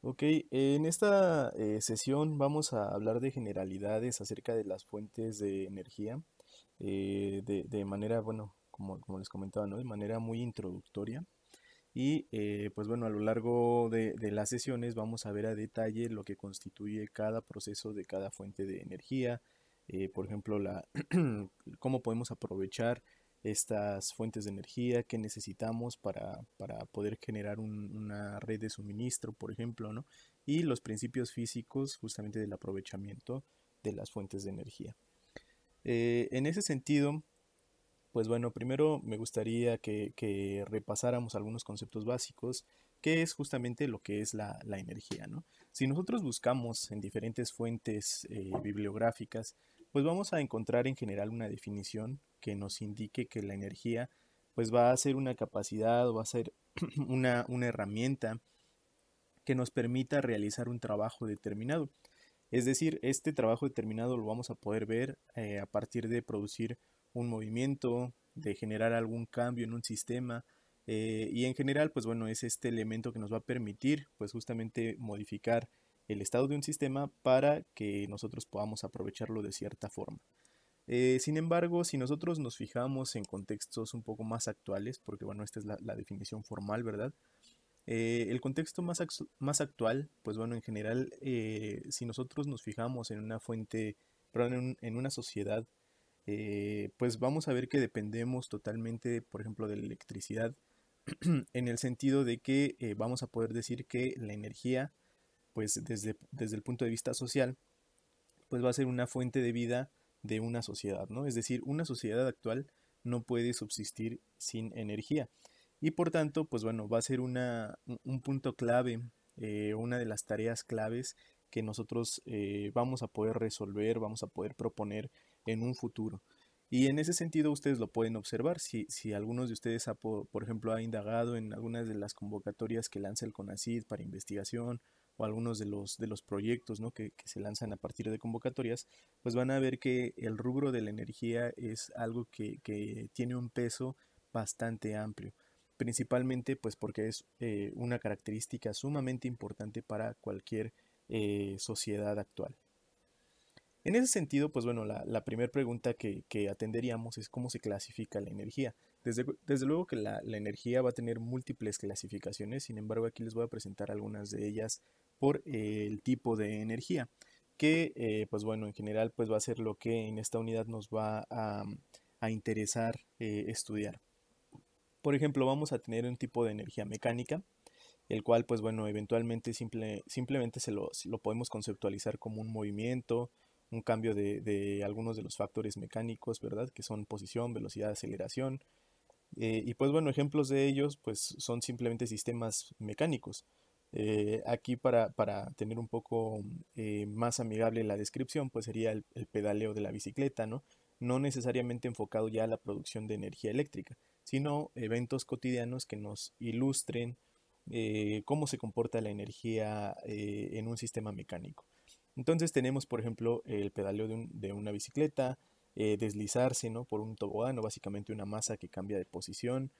Ok, en esta eh, sesión vamos a hablar de generalidades acerca de las fuentes de energía, eh, de, manera, bueno, como, les comentaba, ¿no? de manera muy introductoria. Y eh, pues bueno, a lo largo de, las sesiones vamos a ver a detalle lo que constituye cada proceso de cada fuente de energía, por ejemplo, la cómo podemos aprovechar estas fuentes de energía que necesitamos para, poder generar una red de suministro, por ejemplo, y los principios físicos justamente del aprovechamiento de las fuentes de energía. Eh, en ese sentido, pues bueno, primero me gustaría que, repasáramos algunos conceptos básicos, que es justamente lo que es la, energía. Si nosotros buscamos en diferentes fuentes eh, bibliográficas pues vamos a encontrar en general una definición que nos indique que la energía pues va a ser una capacidad o va a ser una, herramienta que nos permita realizar un trabajo determinado. Es decir, este trabajo determinado lo vamos a poder ver eh, a partir de producir un movimiento, de generar algún cambio en un sistema eh, y en general, pues bueno, es este elemento que nos va a permitir pues justamente modificar el estado de un sistema para que nosotros podamos aprovecharlo de cierta forma. Eh, sin embargo, si nosotros nos fijamos en contextos un poco más actuales, porque bueno, esta es la, definición formal, ¿verdad? Eh, el contexto más, más, actual, pues bueno, en general, eh, si nosotros nos fijamos en una fuente, perdón, en, en una sociedad, pues vamos a ver que dependemos totalmente, por ejemplo, de la electricidad, en el sentido de que vamos a poder decir que la energía pues desde, el punto de vista social, pues va a ser una fuente de vida de una sociedad, ¿no? Es decir, una sociedad actual no puede subsistir sin energía. Y por tanto, pues bueno, va a ser una, un punto clave, eh, una de las tareas claves que nosotros eh, vamos a poder resolver, vamos a poder proponer en un futuro. Y en ese sentido ustedes lo pueden observar. Si, algunos de ustedes, por ejemplo, ha indagado en algunas de las convocatorias que lanza el CONACID para investigación o algunos de los, de los proyectos que, se lanzan a partir de convocatorias, pues van a ver que el rubro de la energía es algo que, tiene un peso bastante amplio, principalmente pues porque es eh, una característica sumamente importante para cualquier eh, sociedad actual. En ese sentido, pues bueno, la, primera pregunta que, atenderíamos es cómo se clasifica la energía. Desde, luego que la, la, energía va a tener múltiples clasificaciones, sin embargo aquí les voy a presentar algunas de ellas por el tipo de energía que eh, pues bueno en general pues va a ser lo que en esta unidad nos va a, mm, interesar eh, estudiar por ejemplo vamos a tener un tipo de energía mecánica el cual pues bueno eventualmente simplemente se lo, podemos conceptualizar como un movimiento un cambio de, algunos de los factores mecánicos verdad que son posición velocidad aceleración eh, y pues bueno ejemplos de ellos pues son simplemente sistemas mecánicos eh, aquí para, tener un poco eh, más amigable la descripción, pues sería el, pedaleo de la bicicleta, ¿no? No necesariamente enfocado ya a la producción de energía eléctrica, sino eventos cotidianos que nos ilustren eh, cómo se comporta la energía en un sistema mecánico. Entonces tenemos, por ejemplo, el pedaleo de, una bicicleta, deslizarse ¿no? por un tobogán básicamente una masa que cambia de posición,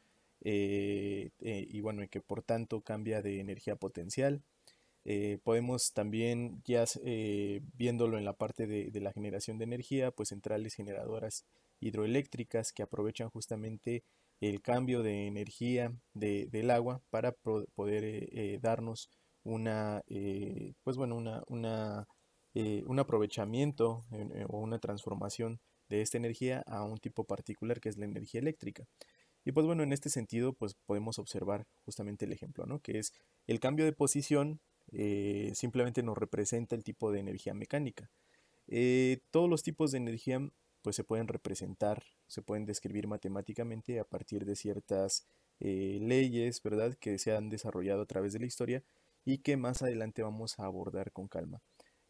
eh, eh, y bueno, que por tanto cambia de energía potencial. Eh, podemos también, ya viéndolo en la parte de, la generación de energía, pues centrales generadoras hidroeléctricas que aprovechan justamente el cambio de energía del agua para poder darnos una, pues bueno, una, un aprovechamiento o una transformación de esta energía a un tipo particular que es la energía eléctrica. Y pues bueno, en este sentido, pues podemos observar justamente el ejemplo, ¿no? Que es el cambio de posición eh, simplemente nos representa el tipo de energía mecánica. Eh, todos los tipos de energía pues se pueden representar, se pueden describir matemáticamente a partir de ciertas eh, leyes, ¿verdad? Que se han desarrollado a través de la historia y que más adelante vamos a abordar con calma.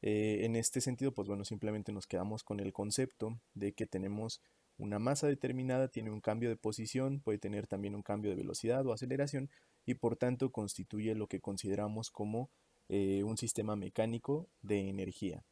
en este sentido, pues bueno, simplemente nos quedamos con el concepto de que tenemos una masa determinada tiene un cambio de posición, puede tener también un cambio de velocidad o aceleración y por tanto constituye lo que consideramos como eh, un sistema mecánico de energía.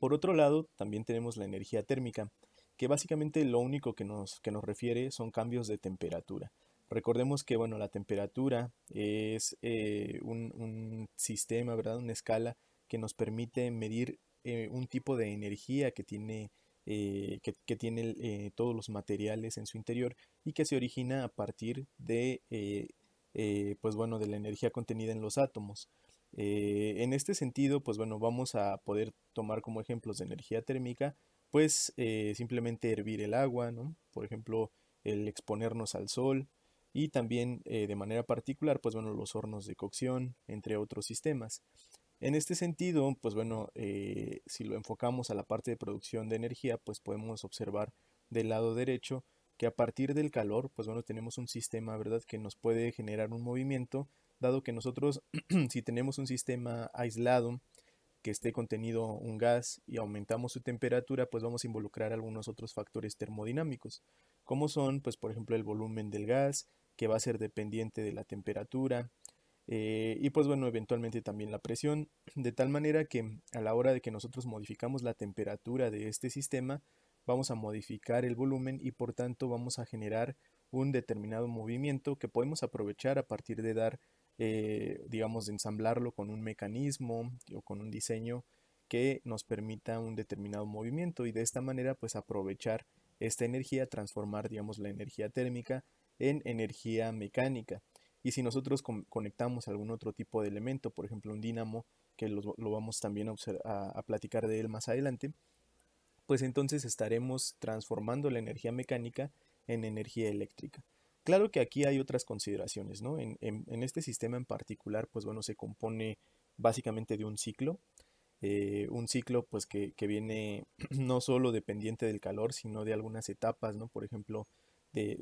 Por otro lado, también tenemos la energía térmica, que básicamente lo único que nos, que nos refiere son cambios de temperatura. Recordemos que bueno, la temperatura es eh, un, sistema, ¿verdad? una escala que nos permite medir eh, un tipo de energía que tiene eh, que, tiene eh, todos los materiales en su interior y que se origina a partir de, eh, pues de la energía contenida en los átomos. en este sentido, pues bueno, vamos a poder tomar como ejemplos de energía térmica, pues simplemente hervir el agua, Por ejemplo, el exponernos al sol y también de manera particular, pues bueno, los hornos de cocción, entre otros sistemas. En este sentido, pues bueno, eh, si lo enfocamos a la parte de producción de energía, pues podemos observar del lado derecho que a partir del calor, pues bueno, tenemos un sistema, ¿verdad?, que nos puede generar un movimiento, dado que nosotros, si tenemos un sistema aislado, que esté contenido un gas y aumentamos su temperatura, pues vamos a involucrar algunos otros factores termodinámicos, como son, pues por ejemplo, el volumen del gas, que va a ser dependiente de la temperatura, eh, y pues bueno, eventualmente también la presión, de tal manera que a la hora de que nosotros modificamos la temperatura de este sistema, vamos a modificar el volumen y por tanto vamos a generar un determinado movimiento que podemos aprovechar a partir de dar, eh, digamos, de ensamblarlo con un mecanismo o con un diseño que nos permita un determinado movimiento y de esta manera pues aprovechar esta energía, transformar, digamos, la energía térmica en energía mecánica. Y si nosotros conectamos algún otro tipo de elemento, por ejemplo un dínamo, que lo, vamos también a, platicar de él más adelante, pues entonces estaremos transformando la energía mecánica en energía eléctrica. Claro que aquí hay otras consideraciones, ¿no? En, este sistema en particular, pues bueno, se compone básicamente de un ciclo, eh, un ciclo pues que, viene no solo dependiente del calor, sino de algunas etapas, ¿no? Por ejemplo, de,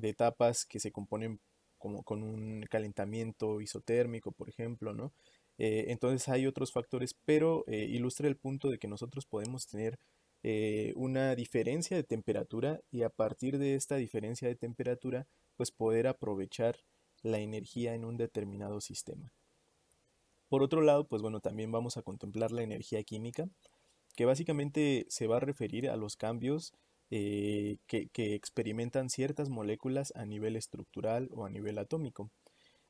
de etapas que se componen como con un calentamiento isotérmico, por ejemplo, ¿no? Eh, entonces hay otros factores, pero eh, ilustra el punto de que nosotros podemos tener eh, una diferencia de temperatura y a partir de esta diferencia de temperatura, pues poder aprovechar la energía en un determinado sistema. Por otro lado, pues bueno, también vamos a contemplar la energía química, que básicamente se va a referir a los cambios eh, que, experimentan ciertas moléculas a nivel estructural o a nivel atómico.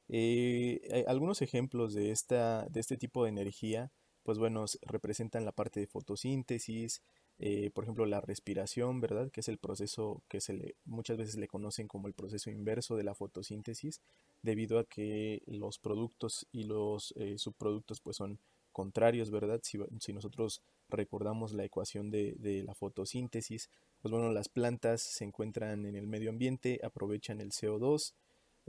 Eh, eh, algunos ejemplos de, de este tipo de energía, pues bueno, representan la parte de fotosíntesis, por ejemplo, la respiración, ¿verdad? Que es el proceso que se le, muchas veces le conocen como el proceso inverso de la fotosíntesis, debido a que los productos y los subproductos pues son contrarios, ¿verdad? Si, nosotros recordamos la ecuación de, la fotosíntesis, pues bueno, las plantas se encuentran en el medio ambiente, aprovechan el CO2,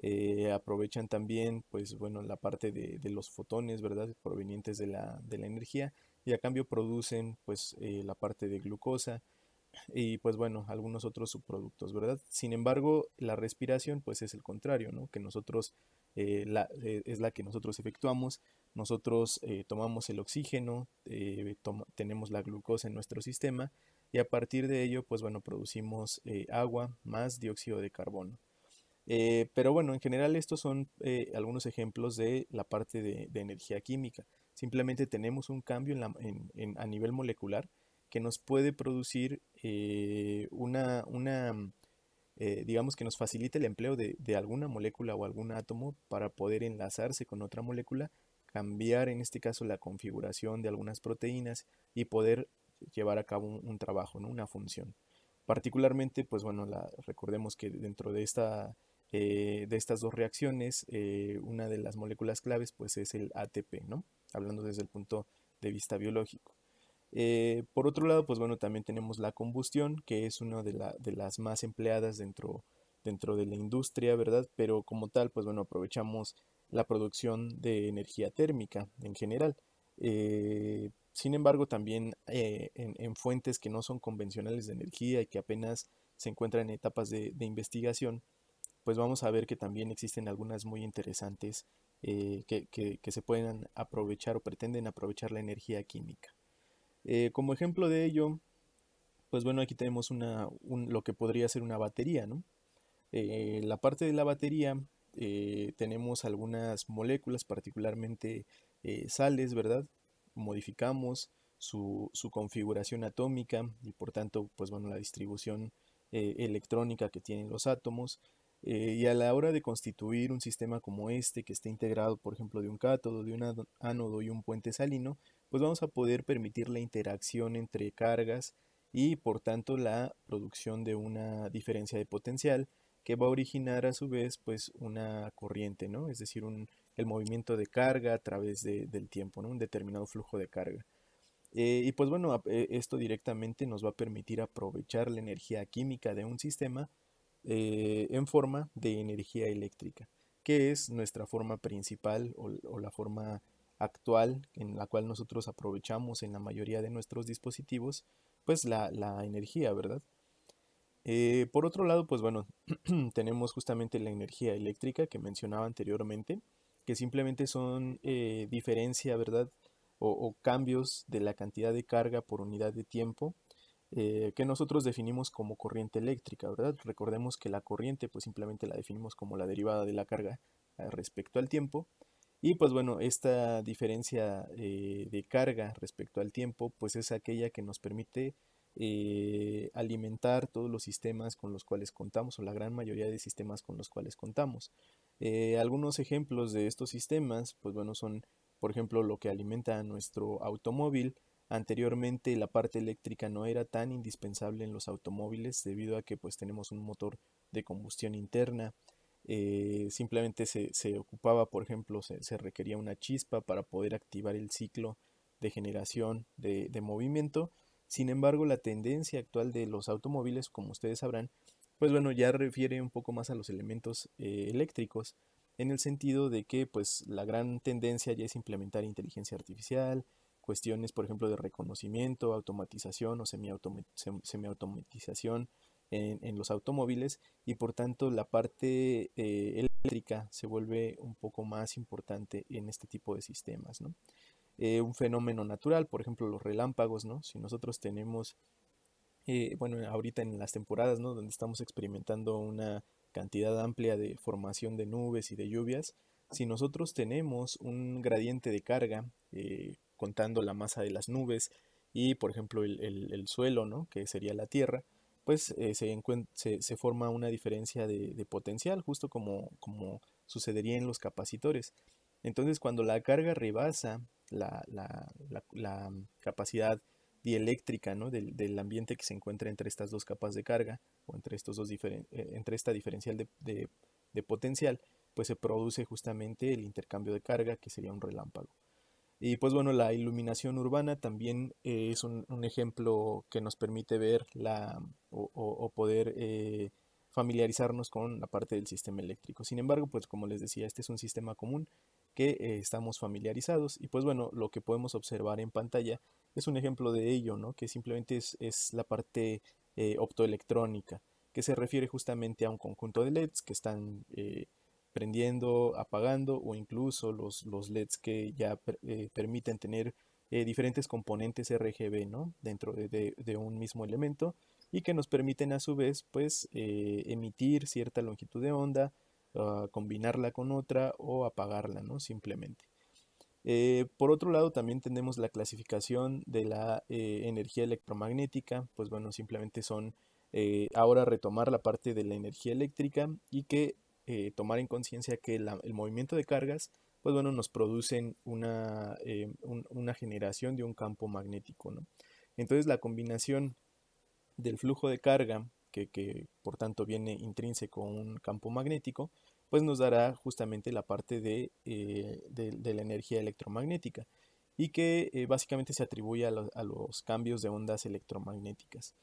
eh, aprovechan también, pues bueno, la parte de, los fotones, ¿verdad? Provenientes de la, energía y a cambio producen, pues, eh, la parte de glucosa y, pues bueno, algunos otros subproductos, ¿verdad? Sin embargo, la respiración, pues, es el contrario, ¿no? Que nosotros, eh, es la que nosotros efectuamos, nosotros tomamos el oxígeno, tenemos la glucosa en nuestro sistema, y a partir de ello, pues bueno, producimos eh, agua más dióxido de carbono. Eh, pero bueno, en general estos son eh, algunos ejemplos de la parte de, energía química. Simplemente tenemos un cambio a nivel molecular que nos puede producir una, una mm, digamos que nos facilita el empleo de alguna molécula o algún átomo para poder enlazarse con otra molécula cambiar en este caso la configuración de algunas proteínas y poder llevar a cabo un, trabajo, ¿no? una función. Particularmente, pues bueno, recordemos que dentro de, esta, eh, de estas dos reacciones, eh, una de las moléculas claves pues es el ATP, ¿no? hablando desde el punto de vista biológico. Eh, por otro lado, pues bueno, también tenemos la combustión, que es una de, la, de las más empleadas dentro, dentro de la industria, ¿verdad? Pero como tal, pues bueno, aprovechamos la producción de energía térmica en general. Sin embargo, también eh, en, fuentes que no son convencionales de energía y que apenas se encuentran en etapas de, investigación, pues vamos a ver que también existen algunas muy interesantes eh, que, se pueden aprovechar o pretenden aprovechar la energía química. Eh, como ejemplo de ello, pues bueno, aquí tenemos una, lo que podría ser una batería, ¿no? la parte de la batería tenemos algunas moléculas, particularmente sales, ¿verdad? modificamos su, configuración atómica y por tanto, pues bueno, la distribución eh, electrónica que tienen los átomos. Eh, y a la hora de constituir un sistema como este, que esté integrado, por ejemplo, de un cátodo, de un ánodo y un puente salino, pues vamos a poder permitir la interacción entre cargas y, por tanto, la producción de una diferencia de potencial que va a originar a su vez pues una corriente, ¿no? Es decir, un, el movimiento de carga a través del tiempo, un determinado flujo de carga. Eh, y pues bueno, eh, esto directamente nos va a permitir aprovechar la energía química de un sistema eh, en forma de energía eléctrica, que es nuestra forma principal o, la forma actual en la cual nosotros aprovechamos en la mayoría de nuestros dispositivos, pues la, energía, ¿verdad? por otro lado, pues bueno, tenemos justamente la energía eléctrica que mencionaba anteriormente, que simplemente son eh, diferencia, ¿verdad? O, cambios de la cantidad de carga por unidad de tiempo eh, que nosotros definimos como corriente eléctrica, ¿verdad? Recordemos que la corriente pues simplemente la definimos como la derivada de la carga eh, respecto al tiempo. Y pues bueno, esta diferencia de carga respecto al tiempo pues es aquella que nos permite alimentar todos los sistemas con los cuales contamos o la gran mayoría de sistemas con los cuales contamos. Eh, algunos ejemplos de estos sistemas, pues bueno, son por ejemplo lo que alimenta a nuestro automóvil. Anteriormente la parte eléctrica no era tan indispensable en los automóviles debido a que pues tenemos un motor de combustión interna. Eh, simplemente se, ocupaba, por ejemplo, se, requería una chispa para poder activar el ciclo de generación de, de movimiento. Sin embargo, la tendencia actual de los automóviles, como ustedes sabrán, pues bueno, ya refiere un poco más a los elementos eh, eléctricos, en el sentido de que pues la gran tendencia ya es implementar inteligencia artificial, cuestiones por ejemplo de reconocimiento, automatización o semiautomatización en, en los automóviles y por tanto la parte eh, eléctrica se vuelve un poco más importante en este tipo de sistemas, eh, un fenómeno natural, por ejemplo los relámpagos, ¿no? Si nosotros tenemos eh, bueno, ahorita en las temporadas, Donde estamos experimentando una cantidad amplia de formación de nubes y de lluvias, si nosotros tenemos un gradiente de carga, eh, contando la masa de las nubes y, por ejemplo, el, suelo, ¿no? Que sería la Tierra, pues eh, se, se, forma una diferencia de, potencial, justo como, como, sucedería en los capacitores. Entonces, cuando la carga rebasa la, la, la, la capacidad dieléctrica ¿no? del, ambiente que se encuentra entre estas dos capas de carga o entre, estos dos diferen, eh, entre esta diferencial de, potencial, pues se produce justamente el intercambio de carga que sería un relámpago. Y pues bueno, la iluminación urbana también eh, es un, ejemplo que nos permite ver la, o, poder eh, familiarizarnos con la parte del sistema eléctrico. Sin embargo, pues como les decía, este es un sistema común que estamos familiarizados y pues bueno, lo que podemos observar en pantalla es un ejemplo de ello, ¿no? que simplemente es, la parte eh, optoelectrónica, que se refiere justamente a un conjunto de LEDs que están eh, prendiendo, apagando o incluso los, LEDs que ya eh, permiten tener diferentes componentes RGB dentro de, un mismo elemento y que nos permiten a su vez pues emitir cierta longitud de onda, ah, combinarla con otra o apagarla ¿no? simplemente. Eh, por otro lado, también tenemos la clasificación de la eh, energía electromagnética, pues bueno, simplemente son eh, ahora retomar la parte de la energía eléctrica y que tomar en conciencia que el movimiento de cargas, pues bueno, nos producen una, generación de un campo magnético, Entonces la combinación del flujo de carga, que por tanto viene intrínseco a un campo magnético, pues nos dará justamente la parte de, eh, la energía electromagnética y que eh, básicamente se atribuye a, los cambios de ondas electromagnéticas.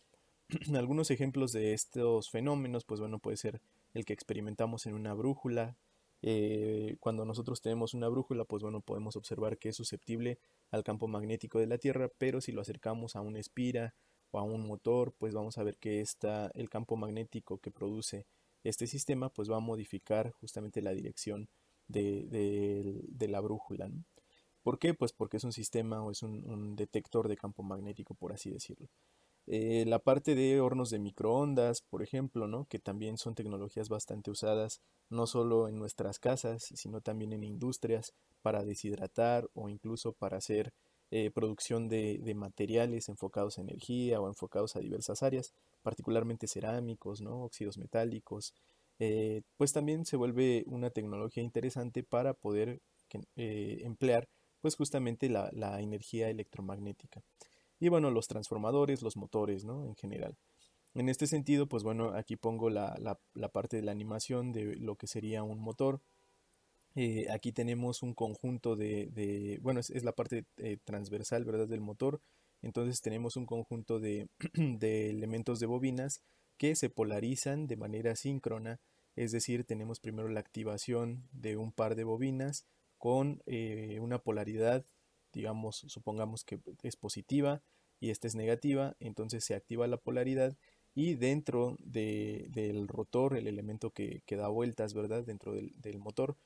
Algunos ejemplos de estos fenómenos, pues bueno, puede ser el que experimentamos en una brújula. Eh, cuando nosotros tenemos una brújula, pues bueno, podemos observar que es susceptible al campo magnético de la Tierra, pero si lo acercamos a una espira o a un motor, pues vamos a ver que está el campo magnético que produce este sistema pues va a modificar justamente la dirección de, la brújula. ¿Por qué? Pues porque es un sistema o es un, detector de campo magnético, por así decirlo. Eh, la parte de hornos de microondas, por ejemplo, ¿no? que también son tecnologías bastante usadas no solo en nuestras casas, sino también en industrias para deshidratar o incluso para hacer eh, producción de, materiales enfocados a energía o enfocados a diversas áreas, particularmente cerámicos, ¿no? óxidos metálicos, eh, pues también se vuelve una tecnología interesante para poder eh, emplear pues justamente la, energía electromagnética. Y bueno, los transformadores, los motores, ¿no? En general. En este sentido, pues bueno, aquí pongo la parte de la animación de lo que sería un motor, eh, aquí tenemos un conjunto de, bueno, es, la parte eh, transversal, ¿verdad?, del motor. Entonces tenemos un conjunto de, elementos de bobinas que se polarizan de manera síncrona, es decir, tenemos primero la activación de un par de bobinas con eh, una polaridad, digamos, supongamos que es positiva y esta es negativa, entonces se activa la polaridad y dentro del rotor, el elemento que, da vueltas, ¿verdad? Dentro del motor,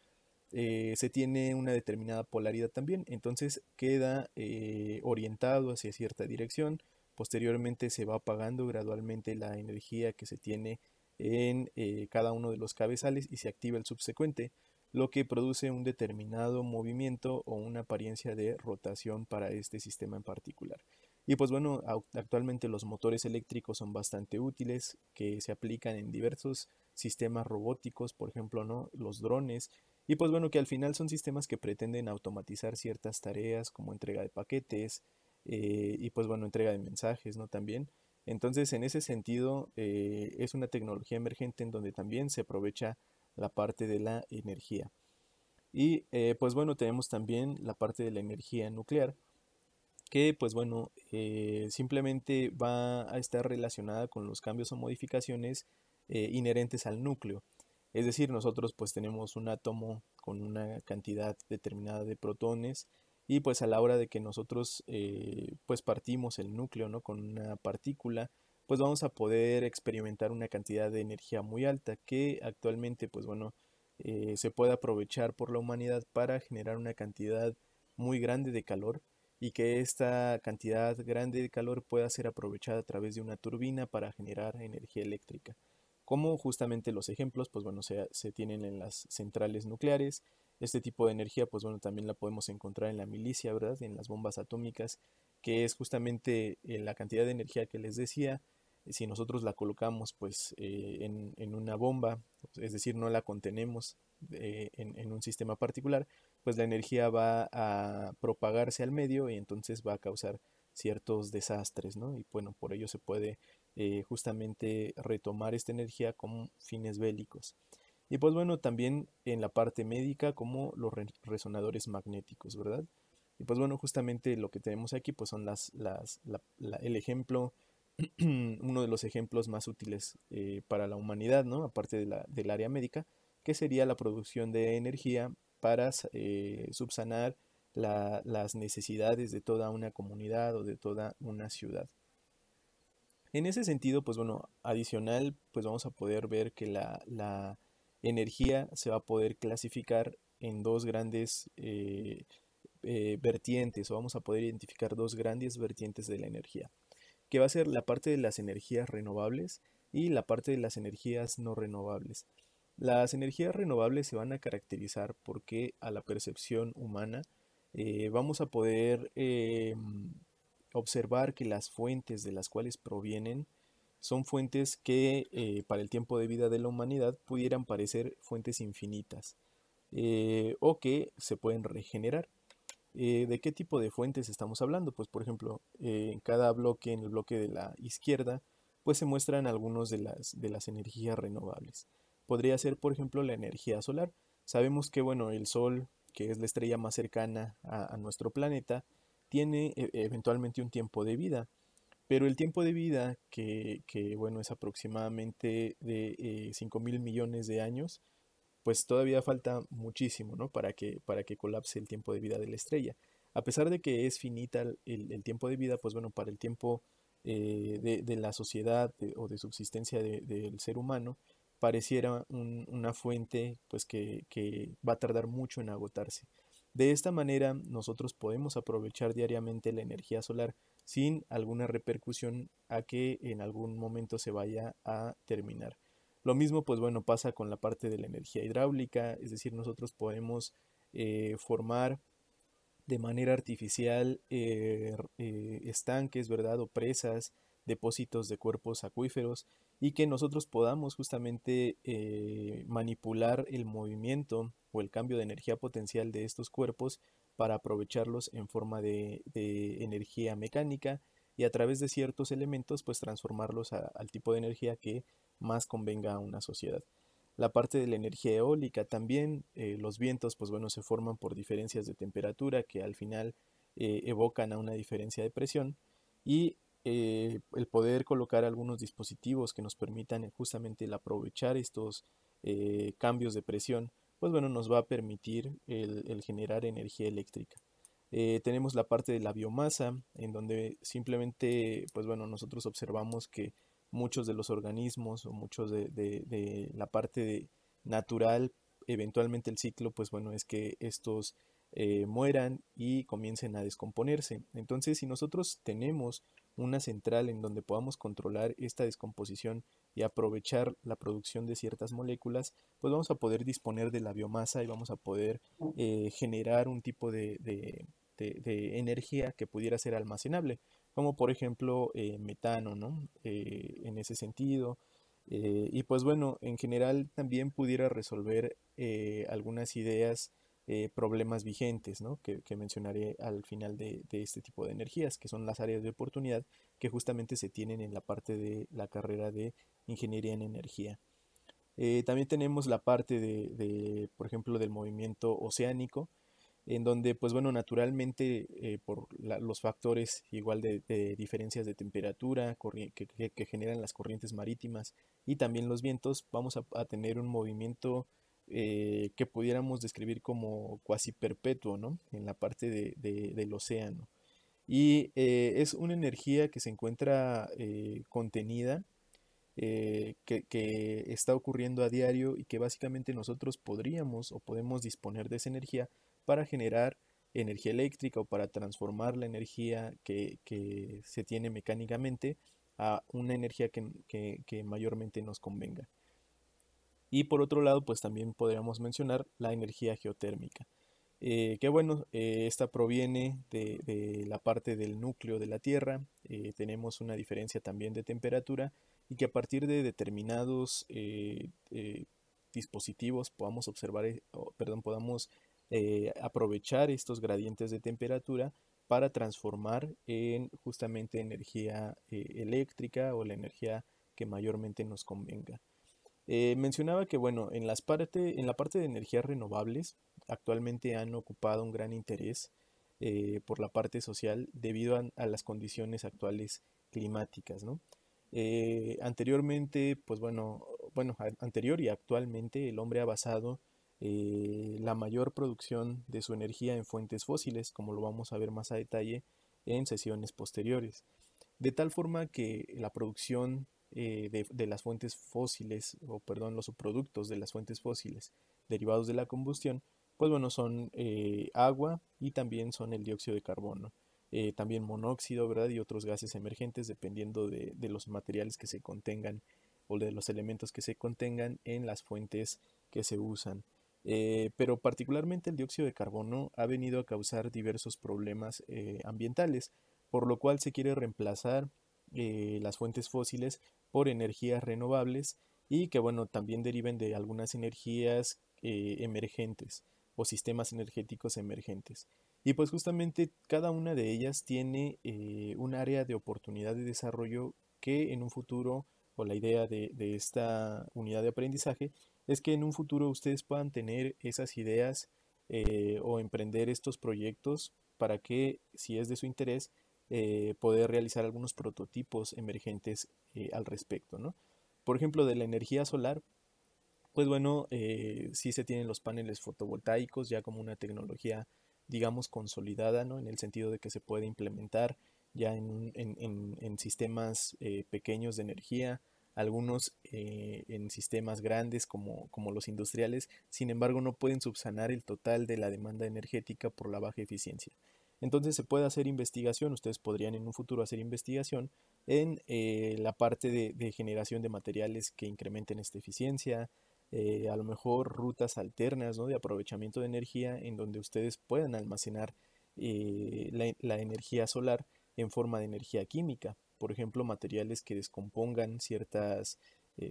eh, se tiene una determinada polaridad también, entonces queda eh, orientado hacia cierta dirección, posteriormente se va apagando gradualmente la energía que se tiene en eh, cada uno de los cabezales y se activa el subsecuente, lo que produce un determinado movimiento o una apariencia de rotación para este sistema en particular. Y pues bueno, actualmente los motores eléctricos son bastante útiles, que se aplican en diversos sistemas robóticos, por ejemplo, ¿no? los drones, y pues bueno, que al final son sistemas que pretenden automatizar ciertas tareas como entrega de paquetes eh, y pues bueno, entrega de mensajes, ¿no? También. Entonces, en ese sentido, eh, es una tecnología emergente en donde también se aprovecha la parte de la energía. Y eh, pues bueno, tenemos también la parte de la energía nuclear, que pues bueno, simplemente va a estar relacionada con los cambios o modificaciones inherentes al núcleo. Es decir, nosotros pues tenemos un átomo con una cantidad determinada de protones y pues a la hora de que nosotros eh, pues partimos el núcleo ¿no? con una partícula, pues vamos a poder experimentar una cantidad de energía muy alta que actualmente pues bueno eh, se puede aprovechar por la humanidad para generar una cantidad muy grande de calor y que esta cantidad grande de calor pueda ser aprovechada a través de una turbina para generar energía eléctrica como justamente los ejemplos, pues bueno, se, se, tienen en las centrales nucleares. Este tipo de energía, pues bueno, también la podemos encontrar en la milicia, ¿verdad? En las bombas atómicas, que es justamente eh, la cantidad de energía que les decía. Si nosotros la colocamos pues eh, en, una bomba, es decir, no la contenemos eh, en, en un sistema particular, pues la energía va a propagarse al medio y entonces va a causar ciertos desastres, ¿no? Y bueno, por ello se puede eh, justamente retomar esta energía con fines bélicos. Y pues bueno, también en la parte médica como los resonadores magnéticos, ¿verdad? Y pues bueno, justamente lo que tenemos aquí pues son las, las el ejemplo, uno de los ejemplos más útiles eh, para la humanidad, ¿no? Aparte de la, del área médica, que sería la producción de energía para eh, subsanar las necesidades de toda una comunidad o de toda una ciudad. En ese sentido, pues bueno, adicional, pues vamos a poder ver que la, energía se va a poder clasificar en dos grandes eh, eh, vertientes, o vamos a poder identificar dos grandes vertientes de la energía, que va a ser la parte de las energías renovables y la parte de las energías no renovables. Las energías renovables se van a caracterizar porque a la percepción humana eh, vamos a poder em, observar que las fuentes de las cuales provienen son fuentes que eh, para el tiempo de vida de la humanidad pudieran parecer fuentes infinitas eh, o que se pueden regenerar. Eh, ¿De qué tipo de fuentes estamos hablando? Pues por ejemplo, en cada bloque, en el bloque de la izquierda, pues se muestran algunas de las, de las energías renovables. Podría ser, por ejemplo, la energía solar. Sabemos que, bueno, el Sol, que es la estrella más cercana a nuestro planeta, tiene e, eventualmente un tiempo de vida. Pero el tiempo de vida, que, bueno, es aproximadamente de 5 eh, mil millones de años, pues todavía falta muchísimo, ¿no? Para que, para que colapse el tiempo de vida de la estrella. A pesar de que es finita el, tiempo de vida, pues bueno, para el tiempo eh, de, la sociedad o de subsistencia del ser humano, pareciera una fuente pues que va a tardar mucho en agotarse. De esta manera, nosotros podemos aprovechar diariamente la energía solar sin alguna repercusión a que en algún momento se vaya a terminar. Lo mismo, pues bueno, pasa con la parte de la energía hidráulica, es decir, nosotros podemos eh, formar de manera artificial eh, eh, estanques, ¿verdad? O presas, depósitos de cuerpos acuíferos y que nosotros podamos justamente eh, manipular el movimiento o el cambio de energía potencial de estos cuerpos para aprovecharlos en forma de, energía mecánica y a través de ciertos elementos pues transformarlos al tipo de energía que más convenga a una sociedad. La parte de la energía eólica también, eh, los vientos pues bueno se forman por diferencias de temperatura que al final eh, evocan a una diferencia de presión y eh, el poder colocar algunos dispositivos que nos permitan eh, justamente el aprovechar estos eh, cambios de presión, pues bueno, nos va a permitir el, generar energía eléctrica. tenemos la parte de la biomasa, en donde simplemente, pues bueno, nosotros observamos que muchos de los organismos o muchos de, la parte natural, eventualmente el ciclo, pues bueno, es que estos eh, mueran y comiencen a descomponerse. Entonces, si nosotros tenemos una central en donde podamos controlar esta descomposición y aprovechar la producción de ciertas moléculas, pues vamos a poder disponer de la biomasa y vamos a poder eh, generar un tipo de, energía que pudiera ser almacenable, como por ejemplo eh, metano, ¿no? en ese sentido. y pues bueno, en general también pudiera resolver algunas ideas eh, problemas vigentes que, mencionaré al final de, este tipo de energías, que son las áreas de oportunidad que justamente se tienen en la parte de la carrera de ingeniería en energía. Eh, también tenemos la parte de, por ejemplo, del movimiento oceánico, en donde, pues bueno, naturalmente eh, por los factores igual de, diferencias de temperatura que, generan las corrientes marítimas y también los vientos, vamos a, a tener un movimiento eh, que pudiéramos describir como cuasi perpetuo en la parte del océano. Y eh, es una energía que se encuentra eh, contenida, que, está ocurriendo a diario y que básicamente nosotros podríamos o podemos disponer de esa energía para generar energía eléctrica o para transformar la energía que, se tiene mecánicamente a una energía que mayormente nos convenga. Y por otro lado, pues también podríamos mencionar la energía geotérmica. Eh, que bueno, eh, esta proviene de, la parte del núcleo de la Tierra, eh, tenemos una diferencia también de temperatura y que a partir de determinados dispositivos podamos observar, perdón, podamos aprovechar estos gradientes de temperatura para transformar en justamente energía eléctrica o la energía que mayormente nos convenga. Eh, mencionaba que, bueno, en, las parte, en la parte de energías renovables actualmente han ocupado un gran interés eh, por la parte social debido a, las condiciones actuales climáticas, eh, anteriormente, pues bueno, bueno, anterior y actualmente el hombre ha basado la mayor producción de su energía en fuentes fósiles, como lo vamos a ver más a detalle en sesiones posteriores. De tal forma que la producción eh, de, las fuentes fósiles, o perdón, los subproductos de las fuentes fósiles derivados de la combustión, pues bueno, son eh, agua y también son el dióxido de carbono, eh, también monóxido, ¿verdad? Y otros gases emergentes dependiendo de, de, los materiales que se contengan o de los elementos que se contengan en las fuentes que se usan. pero particularmente el dióxido de carbono ha venido a causar diversos problemas ambientales, por lo cual se quiere reemplazar eh, las fuentes fósiles por energías renovables y que bueno también deriven de algunas energías eh, emergentes o sistemas energéticos emergentes y pues justamente cada una de ellas tiene eh, un área de oportunidad de desarrollo que en un futuro o la idea de, esta unidad de aprendizaje es que en un futuro ustedes puedan tener esas ideas o emprender estos proyectos para que si es de su interés eh, poder realizar algunos prototipos emergentes eh, al respecto. Por ejemplo, de la energía solar, pues bueno, si eh, sí se tienen los paneles fotovoltaicos ya como una tecnología, digamos, consolidada, En el sentido de que se puede implementar ya en, sistemas pequeños de energía, algunos en sistemas grandes como los industriales, sin embargo no pueden subsanar el total de la demanda energética por la baja eficiencia. Entonces se puede hacer investigación, ustedes podrían en un futuro hacer investigación en eh, la parte de, generación de materiales que incrementen esta eficiencia, eh, a lo mejor rutas alternas de aprovechamiento de energía en donde ustedes puedan almacenar eh, la, energía solar en forma de energía química, por ejemplo materiales que descompongan ciertas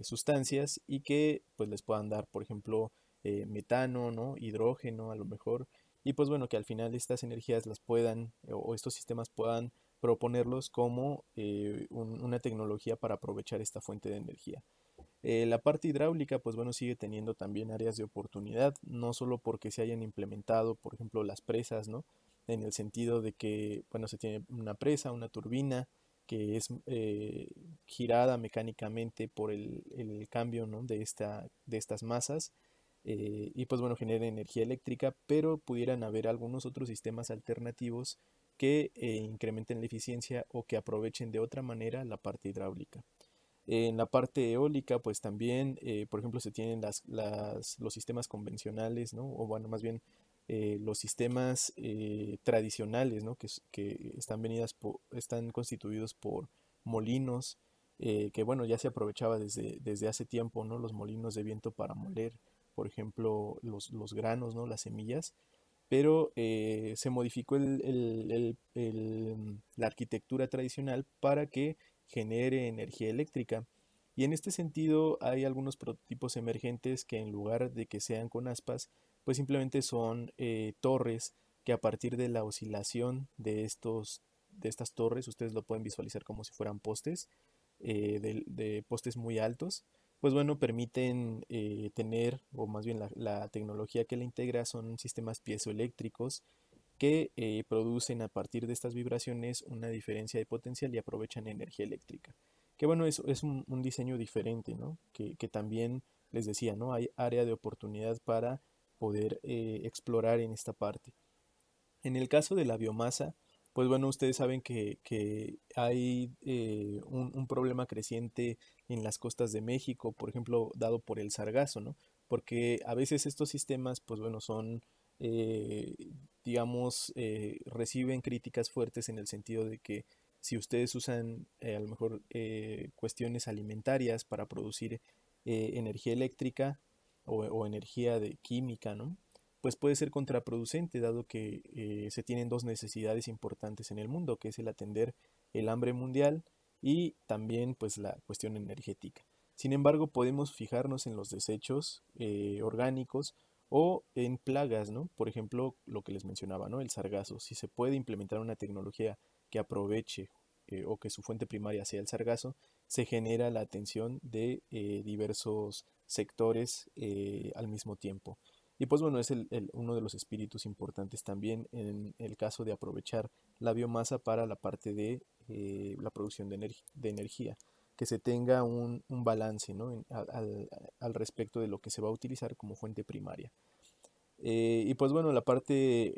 sustancias y que pues les puedan dar por ejemplo metano hidrógeno a lo mejor y pues bueno, que al final estas energías las puedan eh, o estos sistemas puedan proponerlos como eh, una tecnología para aprovechar esta fuente de energía. Eh, la parte hidráulica, pues bueno, sigue teniendo también áreas de oportunidad, no solo porque se hayan implementado, por ejemplo, las presas, ¿no? En el sentido de que, bueno, se tiene una presa, una turbina que es girada mecánicamente por el, cambio ¿no? de, de estas masas eh, y pues bueno, genera energía eléctrica, pero pudieran haber algunos otros sistemas alternativos que eh, incrementen la eficiencia o que aprovechen de otra manera la parte hidráulica. En la parte eólica, pues también, eh, por ejemplo, se tienen los sistemas convencionales, O bueno, más bien los sistemas tradicionales, Que, están, están constituidos por molinos, que bueno, ya se aprovechaba desde, hace tiempo, Los molinos de viento para moler por ejemplo, los, los granos, ¿no? las semillas, pero eh, se modificó el, el, el, la arquitectura tradicional para que genere energía eléctrica. Y en este sentido hay algunos prototipos emergentes que en lugar de que sean con aspas, pues simplemente son eh, torres que a partir de la oscilación de, estos, de estas torres, ustedes lo pueden visualizar como si fueran postes, eh, de postes muy altos, pues bueno, permiten eh, tener, o más bien la, tecnología que la integra son sistemas piezoeléctricos que eh, producen a partir de estas vibraciones una diferencia de potencial y aprovechan energía eléctrica. Que bueno, es, es un, diseño diferente, ¿no? Que, también les decía, ¿no? Hay área de oportunidad para poder eh, explorar en esta parte. En el caso de la biomasa, pues bueno, ustedes saben que, hay eh, un, problema creciente en las costas de México, por ejemplo, dado por el sargazo, ¿no? Porque a veces estos sistemas, pues bueno, son, eh, digamos, eh, reciben críticas fuertes en el sentido de que si ustedes usan a lo mejor cuestiones alimentarias para producir energía eléctrica o, o energía de química, ¿no? pues puede ser contraproducente, dado que eh, se tienen dos necesidades importantes en el mundo, que es el atender el hambre mundial y también pues la cuestión energética. Sin embargo, podemos fijarnos en los desechos eh, orgánicos o en plagas, ¿no? Por ejemplo, lo que les mencionaba, ¿no? El sargazo. Si se puede implementar una tecnología que aproveche eh, o que su fuente primaria sea el sargazo, se genera la atención de diversos sectores al mismo tiempo. Y pues bueno, es uno de los espíritus importantes también en el caso de aprovechar la biomasa para la parte de eh, la producción de, energía, que se tenga un, balance ¿no? al, respecto de lo que se va a utilizar como fuente primaria. Eh, y pues bueno, la parte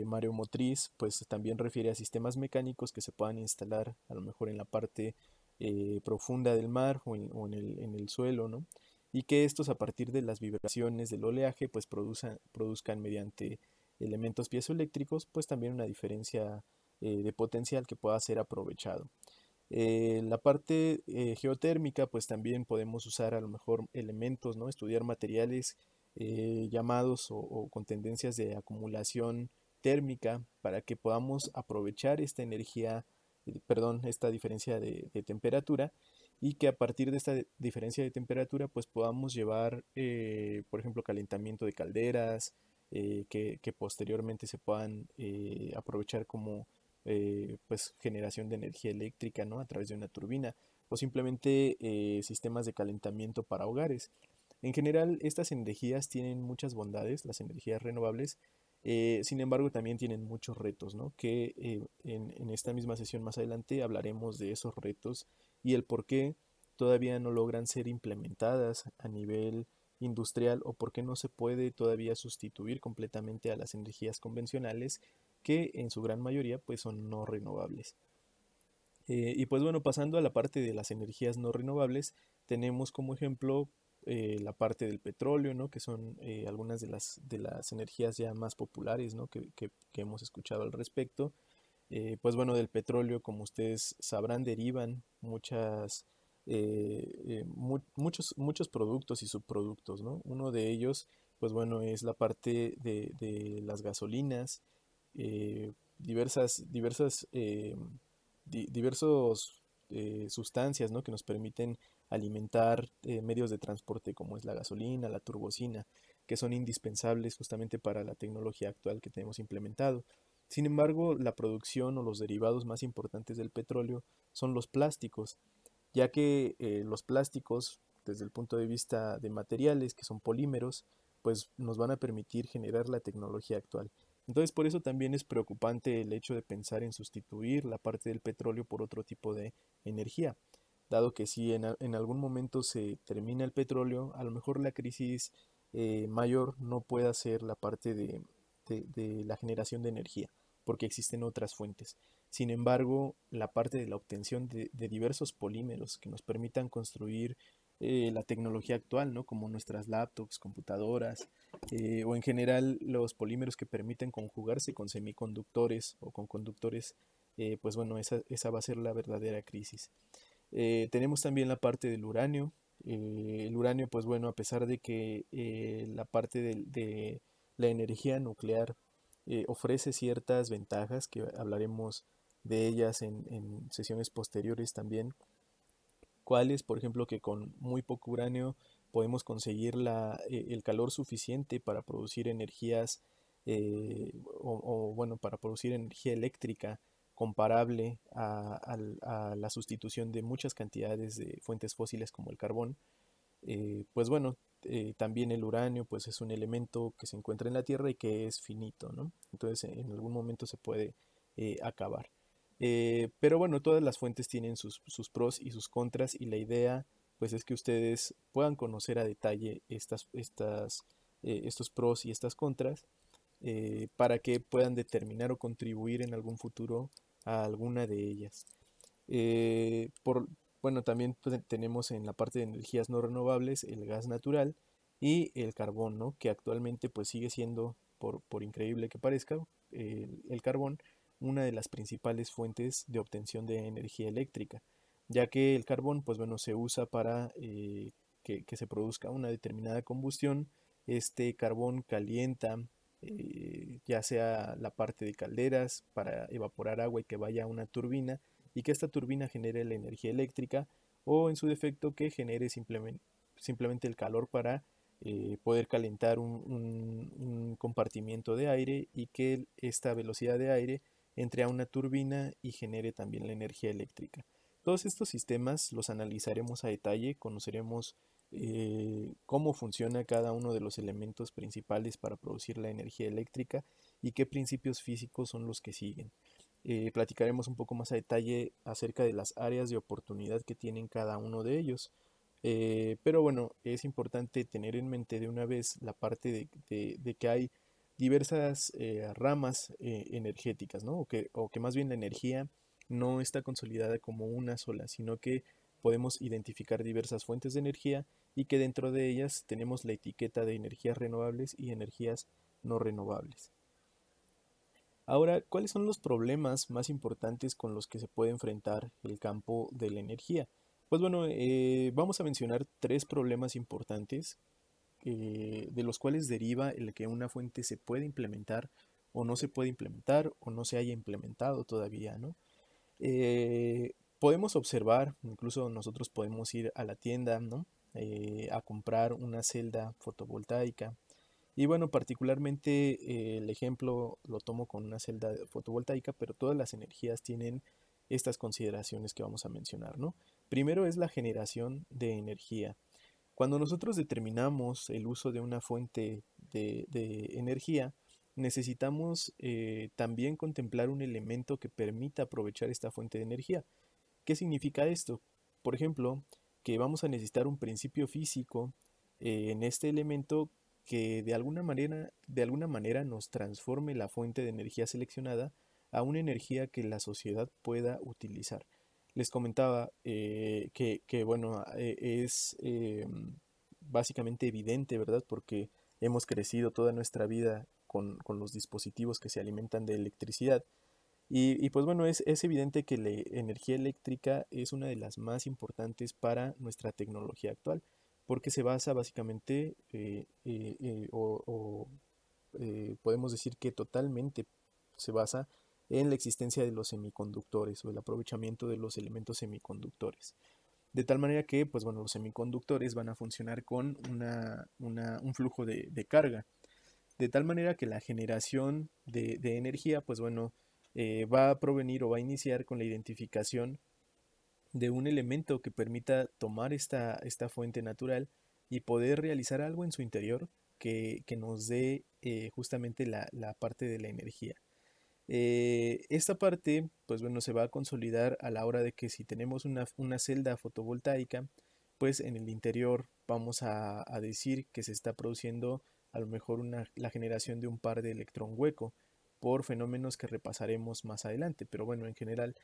eh, mareomotriz pues también refiere a sistemas mecánicos que se puedan instalar a lo mejor en la parte profunda del mar o en, el, en el, suelo, ¿no? y que estos a partir de las vibraciones del oleaje pues produzcan, mediante elementos piezoeléctricos pues también una diferencia eh, de potencial que pueda ser aprovechado. En eh, la parte eh, geotérmica pues también podemos usar a lo mejor elementos, ¿no? estudiar materiales llamados o, con tendencias de acumulación térmica para que podamos aprovechar esta energía, perdón, esta diferencia de temperatura y que a partir de esta diferencia de temperatura pues podamos llevar eh, por ejemplo calentamiento de calderas eh, que, posteriormente se puedan eh, aprovechar como pues generación de energía eléctrica ¿no? a través de una turbina o simplemente sistemas de calentamiento para hogares en general estas energías tienen muchas bondades las energías renovables sin embargo también tienen muchos retos ¿no? que en esta misma sesión más adelante hablaremos de esos retos y el por qué todavía no logran ser implementadas a nivel industrial o por qué no se puede todavía sustituir completamente a las energías convencionales que en su gran mayoría pues son no renovables. Eh, y pues bueno, pasando a la parte de las energías no renovables, tenemos como ejemplo eh, la parte del petróleo, ¿no? que son eh, algunas de las, de las energías ya más populares ¿no? que, que hemos escuchado al respecto. Eh, pues bueno, del petróleo, como ustedes sabrán, derivan muchas, eh, eh, muchos, muchos productos y subproductos, Uno de ellos, pues bueno, es la parte de, las gasolinas, diversas, diversas, sustancias, Que nos permiten alimentar medios de transporte como es la gasolina, la turbocina, que son indispensables justamente para la tecnología actual que tenemos implementado. Sin embargo, la producción o los derivados más importantes del petróleo son los plásticos, ya que eh, los plásticos, desde el punto de vista de materiales, que son polímeros, pues nos van a permitir generar la tecnología actual. Entonces, por eso también es preocupante el hecho de pensar en sustituir la parte del petróleo por otro tipo de energía, dado que si en, algún momento se termina el petróleo, a lo mejor la crisis eh, mayor no pueda ser la parte de de, la generación de energía, porque existen otras fuentes. Sin embargo, la parte de la obtención de, diversos polímeros que nos permitan construir eh, la tecnología actual, ¿no? como nuestras laptops, computadoras, eh, o en general los polímeros que permiten conjugarse con semiconductores o con conductores, eh, pues bueno, esa, va a ser la verdadera crisis. tenemos también la parte del uranio. el uranio, pues bueno, a pesar de que la parte de la energía nuclear eh, ofrece ciertas ventajas que hablaremos de ellas en, sesiones posteriores también. Cuáles, por ejemplo, que con muy poco uranio podemos conseguir eh, el calor suficiente para producir energías eh, o, bueno, para producir energía eléctrica comparable a, la sustitución de muchas cantidades de fuentes fósiles como el carbón, pues bueno, eh, también el uranio pues es un elemento que se encuentra en la Tierra y que es finito, ¿no? Entonces e, en algún momento se puede eh, acabar. Eh, pero bueno, todas las fuentes tienen sus, sus, pros y sus contras y la idea pues es que ustedes puedan conocer a detalle estas, estas, estos pros y estas contras para que puedan determinar o contribuir en algún futuro a alguna de ellas. por, bueno, también tenemos en la parte de energías no renovables el gas natural y el carbón, ¿no? que actualmente pues sigue siendo, por, increíble que parezca, el, carbón una de las principales fuentes de obtención de energía eléctrica, ya que el carbón pues bueno se usa para eh, que, se produzca una determinada combustión, este carbón calienta eh, ya sea la parte de calderas para evaporar agua y que vaya a una turbina, y que esta turbina genere la energía eléctrica o en su defecto que genere simplemente, simplemente el calor para eh, poder calentar un, compartimiento de aire y que esta velocidad de aire entre a una turbina y genere también la energía eléctrica. Todos estos sistemas los analizaremos a detalle, conoceremos eh, cómo funciona cada uno de los elementos principales para producir la energía eléctrica y qué principios físicos son los que siguen. Eh, platicaremos un poco más a detalle acerca de las áreas de oportunidad que tienen cada uno de ellos. Eh, pero bueno, es importante tener en mente de una vez la parte de, que hay diversas eh, ramas energéticas, ¿no? o que más bien la energía no está consolidada como una sola, sino que podemos identificar diversas fuentes de energía y que dentro de ellas tenemos la etiqueta de energías renovables y energías no renovables. Ahora, ¿cuáles son los problemas más importantes con los que se puede enfrentar el campo de la energía? Pues bueno, eh, vamos a mencionar tres problemas importantes eh, de los cuales deriva el que una fuente se puede implementar o no se puede implementar o no se haya implementado todavía, ¿no? Eh, podemos observar, incluso nosotros podemos ir a la tienda, ¿no? a comprar una celda fotovoltaica y bueno, particularmente el ejemplo lo tomo con una celda fotovoltaica, pero todas las energías tienen estas consideraciones que vamos a mencionar, ¿no? Primero es la generación de energía. Cuando nosotros determinamos el uso de una fuente de, energía, necesitamos eh, también contemplar un elemento que permita aprovechar esta fuente de energía. ¿Qué significa esto? Por ejemplo, que vamos a necesitar un principio físico eh, en este elemento que de alguna manera, de alguna manera nos transforme la fuente de energía seleccionada a una energía que la sociedad pueda utilizar. Les comentaba eh, que, bueno, eh, es eh, básicamente evidente, ¿verdad? Porque hemos crecido toda nuestra vida con, los dispositivos que se alimentan de electricidad. Y, pues bueno, es, evidente que la energía eléctrica es una de las más importantes para nuestra tecnología actual porque se basa básicamente eh, eh, eh, o, podemos decir que totalmente se basa en la existencia de los semiconductores o el aprovechamiento de los elementos semiconductores. De tal manera que, pues bueno, los semiconductores van a funcionar con un flujo de, carga. De tal manera que la generación de, energía, pues bueno, va a provenir o va a iniciar con la identificación de un elemento que permita tomar esta, esta fuente natural y poder realizar algo en su interior que, nos dé eh, justamente la, parte de la energía. Eh, esta parte, pues bueno, se va a consolidar a la hora de que si tenemos una, celda fotovoltaica, pues en el interior vamos a, decir que se está produciendo a lo mejor la generación de un par de electrón hueco por fenómenos que repasaremos más adelante. Pero bueno, en general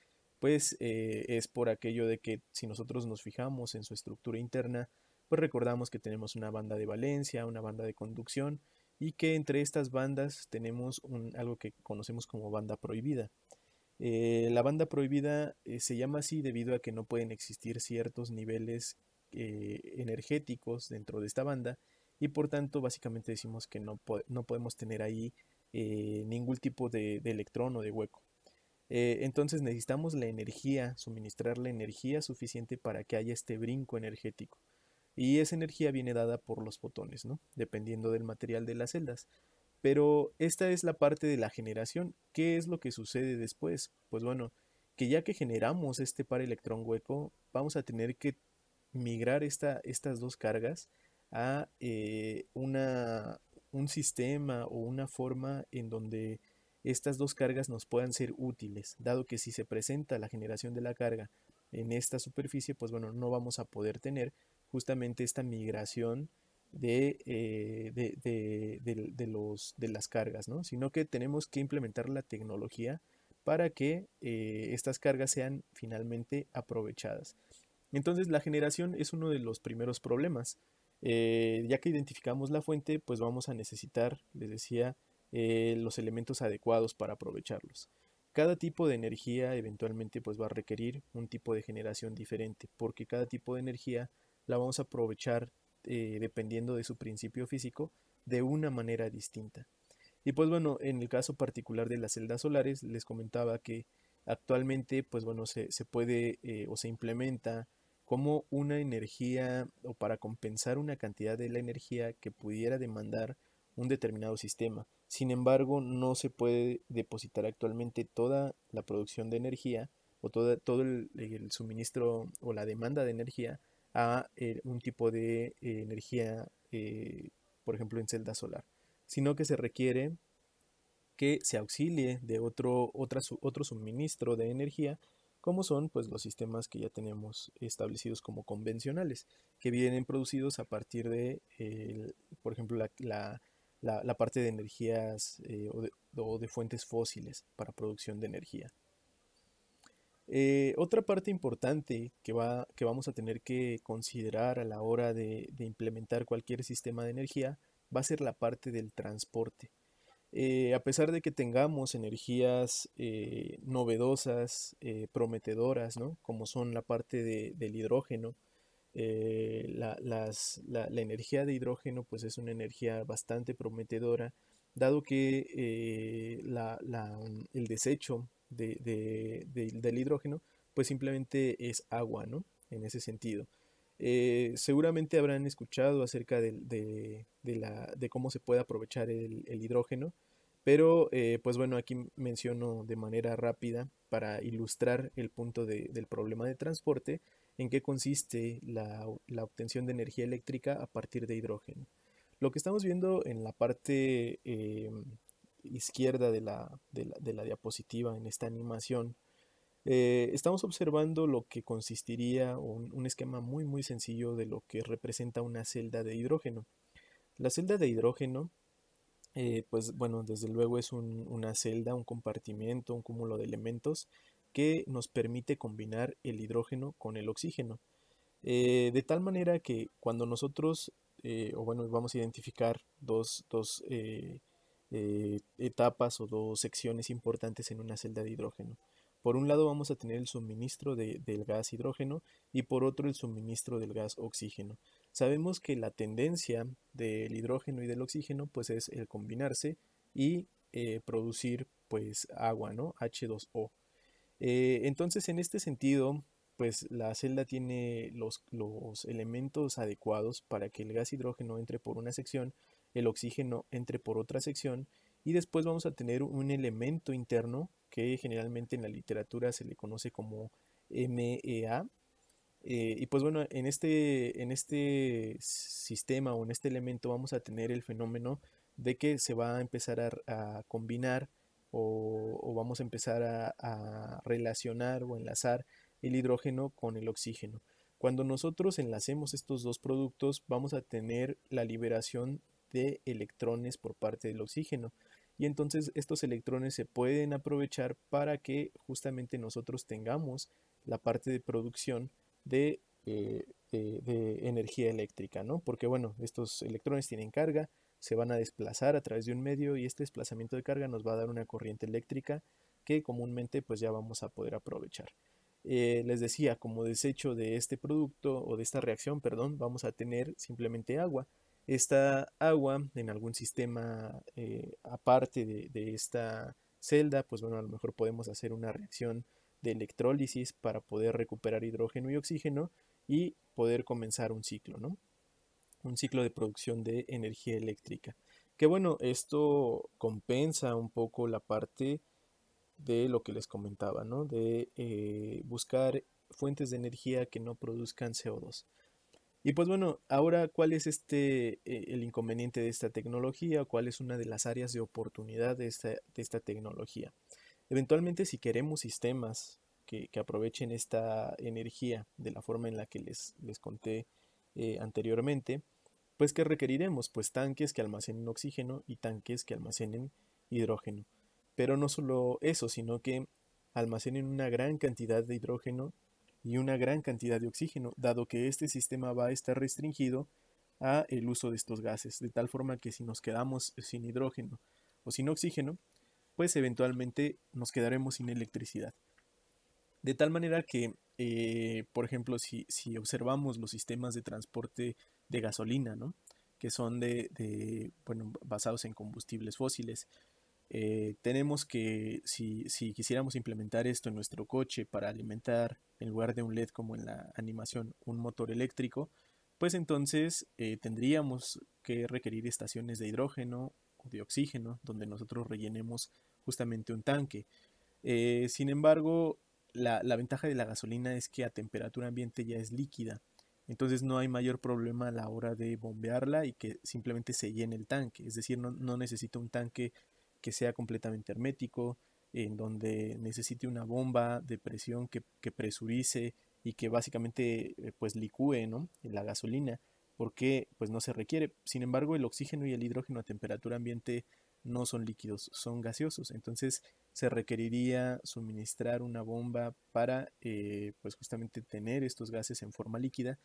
pues eh, es por aquello de que si nosotros nos fijamos en su estructura interna, pues recordamos que tenemos una banda de valencia, una banda de conducción y que entre estas bandas tenemos algo que conocemos como banda prohibida. Eh, la banda prohibida eh, se llama así debido a que no pueden existir ciertos niveles energéticos dentro de esta banda y por tanto básicamente decimos que no, no podemos tener ahí ningún tipo de electrón o de hueco. Eh, entonces necesitamos la energía, suministrar la energía suficiente para que haya este brinco energético. Y esa energía viene dada por los fotones, ¿no? Dependiendo del material de las celdas. Pero esta es la parte de la generación. ¿Qué es lo que sucede después? Pues bueno, que ya que generamos este par electrón hueco, vamos a tener que migrar esta, estas dos cargas a eh, una, un sistema o una forma en donde estas dos cargas nos puedan ser útiles, dado que si se presenta la generación de la carga en esta superficie, pues bueno, no vamos a poder tener justamente esta migración de, eh, de, los, de las cargas, ¿no? sino que tenemos que implementar la tecnología para que eh, estas cargas sean finalmente aprovechadas. Entonces la generación es uno de los primeros problemas. Eh, ya que identificamos la fuente, pues vamos a necesitar, les decía, eh, los elementos adecuados para aprovecharlos. Cada tipo de energía eventualmente pues va a requerir un tipo de generación diferente, porque cada tipo de energía la vamos a aprovechar eh, dependiendo de su principio físico de una manera distinta. Y pues bueno, en el caso particular de las celdas solares, les comentaba que actualmente pues bueno se, se puede eh, o se implementa como una energía o para compensar una cantidad de la energía que pudiera demandar un determinado sistema. Sin embargo, no se puede depositar actualmente toda la producción de energía o todo el, suministro o la demanda de energía a eh, un tipo de eh, energía, eh, por ejemplo, en celda solar, sino que se requiere que se auxilie de otro, otro suministro de energía como son pues los sistemas que ya tenemos establecidos como convencionales que vienen producidos a partir de por ejemplo la, la, parte de energías eh, o, de, fuentes fósiles para producción de energía. Eh, otra parte importante que, vamos a tener que considerar a la hora de, implementar cualquier sistema de energía va a ser la parte del transporte. Eh, a pesar de que tengamos energías novedosas, prometedoras, como son la parte del hidrógeno, eh, la, energía de hidrógeno pues es una energía bastante prometedora, dado que eh, mm, el desecho del hidrógeno pues simplemente es agua, ¿no? En ese sentido. Eh, seguramente habrán escuchado acerca de, cómo se puede aprovechar el, el hidrógeno, pero pues bueno, aquí menciono de manera rápida para ilustrar el punto del problema de transporte en qué consiste la, obtención de energía eléctrica a partir de hidrógeno. Lo que estamos viendo en la parte eh, izquierda de la, diapositiva, en esta animación, eh, estamos observando lo que consistiría un, esquema muy muy sencillo de lo que representa una celda de hidrógeno. La celda de hidrógeno eh, pues bueno, desde luego es una celda, un compartimiento, un cúmulo de elementos que nos permite combinar el hidrógeno con el oxígeno. Eh, de tal manera que cuando nosotros, eh, o bueno, vamos a identificar dos, eh, etapas o dos secciones importantes en una celda de hidrógeno. Por un lado vamos a tener el suministro del gas hidrógeno y por otro el suministro del gas oxígeno. Sabemos que la tendencia del hidrógeno y del oxígeno pues es el combinarse y producir pues agua, ¿no? H2O. Eh, entonces, en este sentido, pues la celda tiene los, elementos adecuados para que el gas hidrógeno entre por una sección, el oxígeno entre por otra sección y después vamos a tener un elemento interno que generalmente en la literatura se le conoce como MEA. Eh, y pues bueno, en este, en este sistema o en este elemento vamos a tener el fenómeno de que se va a empezar a combinar o, vamos a empezar a, relacionar o enlazar el hidrógeno con el oxígeno. Cuando nosotros enlacemos estos dos productos vamos a tener la liberación de electrones por parte del oxígeno y entonces estos electrones se pueden aprovechar para que justamente nosotros tengamos la parte de producción de, eh, eh, de energía eléctrica, ¿no? Porque bueno, estos electrones tienen carga, se van a desplazar a través de un medio y este desplazamiento de carga nos va a dar una corriente eléctrica que comúnmente pues ya vamos a poder aprovechar. Eh, les decía, como desecho de este producto o de esta reacción, perdón, vamos a tener simplemente agua. Esta agua en algún sistema eh, aparte de, de esta celda, pues bueno, a lo mejor podemos hacer una reacción de electrólisis para poder recuperar hidrógeno y oxígeno y poder comenzar un ciclo, ¿no? un ciclo de producción de energía eléctrica. Que bueno, esto compensa un poco la parte de lo que les comentaba, ¿no? De eh, buscar fuentes de energía que no produzcan CO2. Y pues bueno, ahora cuál es este eh, el inconveniente de esta tecnología, cuál es una de las áreas de oportunidad de esta, tecnología. Eventualmente, si queremos sistemas que, aprovechen esta energía de la forma en la que les, les conté eh, anteriormente, pues que requeriremos pues tanques que almacenen oxígeno y tanques que almacenen hidrógeno. Pero no solo eso, sino que almacenen una gran cantidad de hidrógeno y una gran cantidad de oxígeno, dado que este sistema va a estar restringido a el uso de estos gases, de tal forma que si nos quedamos sin hidrógeno o sin oxígeno, pues eventualmente nos quedaremos sin electricidad. De tal manera que, eh, por ejemplo, si, si observamos los sistemas de transporte de gasolina, ¿no? que son de, bueno, basados en combustibles fósiles. Eh, tenemos que, si, quisiéramos implementar esto en nuestro coche para alimentar, en lugar de un LED como en la animación, un motor eléctrico, pues entonces eh, tendríamos que requerir estaciones de hidrógeno o de oxígeno, donde nosotros rellenemos justamente un tanque. Eh, sin embargo, la ventaja de la gasolina es que a temperatura ambiente ya es líquida entonces no hay mayor problema a la hora de bombearla y que simplemente se llene el tanque. Es decir, no, necesita un tanque que sea completamente hermético, en donde necesite una bomba de presión que, que presurice y que básicamente eh, pues licúe ¿no? la gasolina, porque pues no se requiere. Sin embargo, el oxígeno y el hidrógeno a temperatura ambiente no son líquidos, son gaseosos. Entonces se requeriría suministrar una bomba para eh, pues justamente tener estos gases en forma líquida,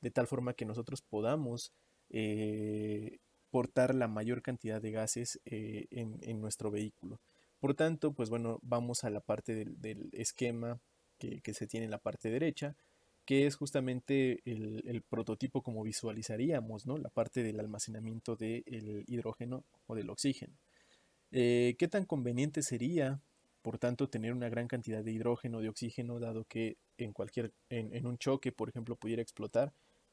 de tal forma que nosotros podamos eh, portar la mayor cantidad de gases eh, en, nuestro vehículo. Por tanto, pues bueno, vamos a la parte del, esquema que, se tiene en la parte derecha, que es justamente el, el prototipo como visualizaríamos, ¿no? La parte del almacenamiento del hidrógeno o del oxígeno. Eh, ¿Qué tan conveniente sería, por tanto, tener una gran cantidad de hidrógeno, de oxígeno, dado que en cualquier, en, un choque, por ejemplo, pudiera explotar?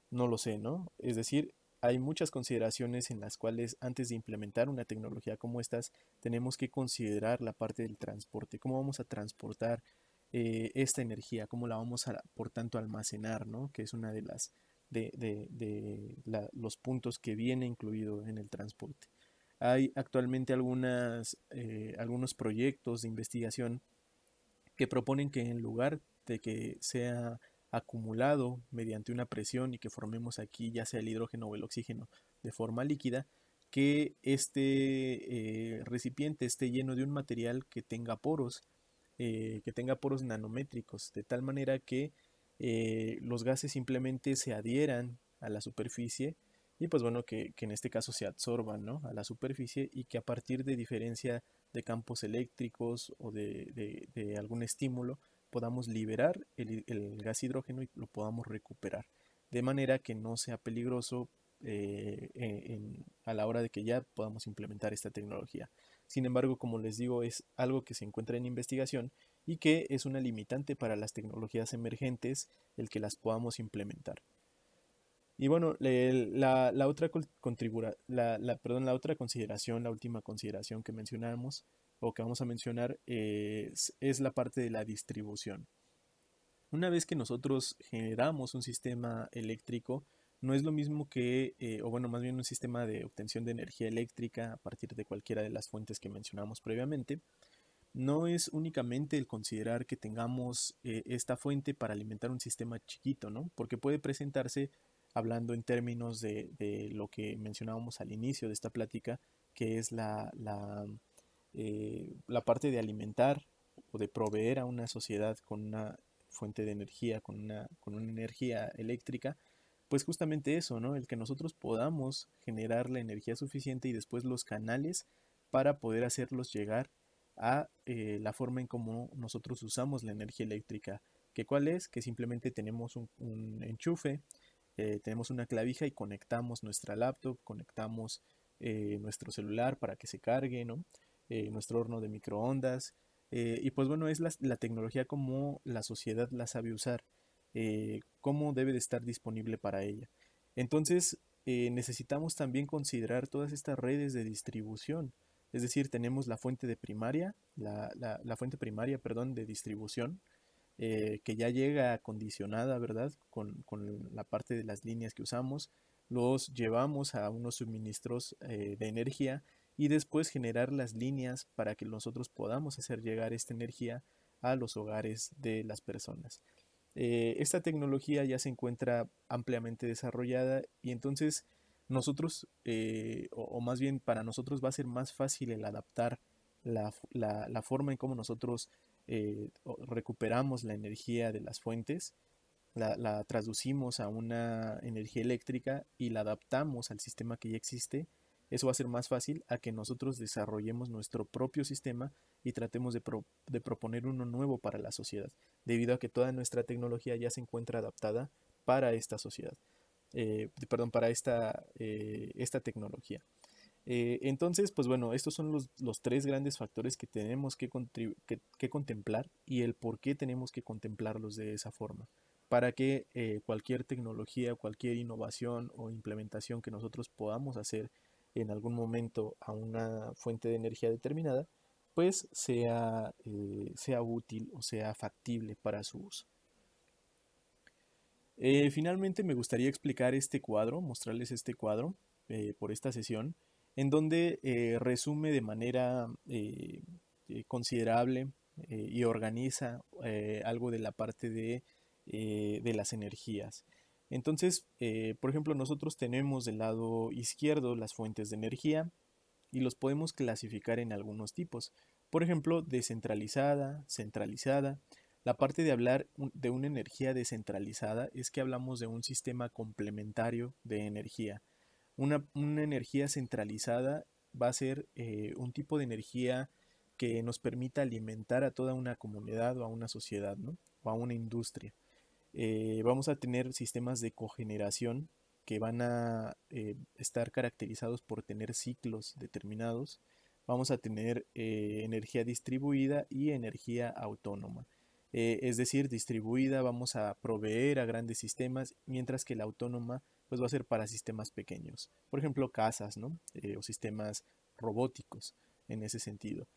No lo sé, ¿no? Es decir, hay muchas consideraciones en las cuales antes de implementar una tecnología como estas tenemos que considerar la parte del transporte, cómo vamos a transportar eh, esta energía, cómo la vamos a, por tanto, almacenar, ¿no? Que es una de las de, los puntos que viene incluido en el transporte. Hay actualmente eh, algunos proyectos de investigación que proponen que en lugar de que sea acumulado mediante una presión y que formemos aquí ya sea el hidrógeno o el oxígeno de forma líquida, que este eh, recipiente esté lleno de un material que tenga poros, eh, que tenga poros nanométricos, de tal manera que los gases simplemente se adhieran a la superficie y pues bueno, que, en este caso se absorban a la superficie y que a partir de diferencia de campos eléctricos o de, algún estímulo podamos liberar el, gas hidrógeno y lo podamos recuperar, de manera que no sea peligroso eh, e, a la hora de que ya podamos implementar esta tecnología. Sin embargo, como les digo, es algo que se encuentra en investigación y que es una limitante para las tecnologías emergentes el que las podamos implementar. Y bueno, la, otra la, la, perdón, la otra consideración, la última consideración que mencionamos o que vamos a mencionar eh, es, la parte de la distribución. Una vez que nosotros generamos un sistema eléctrico, no es lo mismo que, eh, o bueno, más bien un sistema de obtención de energía eléctrica a partir de cualquiera de las fuentes que mencionamos previamente, no es únicamente el considerar que tengamos eh, esta fuente para alimentar un sistema chiquito, ¿no? Porque puede presentarse hablando en términos de, lo que mencionábamos al inicio de esta plática, que es la, eh, la, parte de alimentar o de proveer a una sociedad con una fuente de energía, con una, con una energía eléctrica, pues justamente eso, ¿no? El que nosotros podamos generar la energía suficiente y después los canales para poder hacerlos llegar a eh, la forma en cómo nosotros usamos la energía eléctrica. ¿Que cuál es? Que simplemente tenemos un enchufe eh, tenemos una clavija y conectamos nuestra laptop, conectamos eh, nuestro celular para que se cargue, eh, nuestro horno de microondas. y pues bueno, es la, tecnología como la sociedad la sabe usar, cómo debe de estar disponible para ella. Entonces, necesitamos también considerar todas estas redes de distribución. Es decir, tenemos la fuente de primaria, la fuente primaria, perdón, de distribución, eh, que ya llega acondicionada, ¿verdad? Con, la parte de las líneas que usamos, los llevamos a unos suministros eh, de energía y después generar las líneas para que nosotros podamos hacer llegar esta energía a los hogares de las personas. Eh, esta tecnología ya se encuentra ampliamente desarrollada y entonces nosotros, o, más bien para nosotros va a ser más fácil el adaptar la forma en cómo nosotros eh, recuperamos la energía de las fuentes, la, traducimos a una energía eléctrica y la adaptamos al sistema que ya existe, eso va a ser más fácil a que nosotros desarrollemos nuestro propio sistema y tratemos de, proponer uno nuevo para la sociedad, debido a que toda nuestra tecnología ya se encuentra adaptada para esta sociedad, eh, perdón, para esta eh, tecnología. Eh, entonces, pues bueno, estos son los, tres grandes factores que tenemos que, que, contemplar y el por qué tenemos que contemplarlos de esa forma, para que eh, cualquier tecnología, cualquier innovación o implementación que nosotros podamos hacer en algún momento a una fuente de energía determinada, pues sea eh, útil o sea factible para su uso. finalmente me gustaría explicar este cuadro, mostrarles este cuadro por esta sesión en donde eh, resume de manera eh, eh, considerable y organiza algo de la parte de, de las energías. Entonces, por ejemplo, nosotros tenemos del lado izquierdo las fuentes de energía y los podemos clasificar en algunos tipos. Por ejemplo, descentralizada, centralizada, la parte de hablar de una energía descentralizada es que hablamos de un sistema complementario de energía. Una, energía centralizada va a ser eh, un tipo de energía que nos permita alimentar a toda una comunidad o a una sociedad, ¿no? O a una industria. Eh, vamos a tener sistemas de cogeneración que van a eh, estar caracterizados por tener ciclos determinados. Vamos a tener energía distribuida y energía autónoma. es decir, distribuida vamos a proveer a grandes sistemas, mientras que la autónoma pues va a ser para sistemas pequeños, por ejemplo casas, ¿no? Eh, o sistemas robóticos en ese sentido.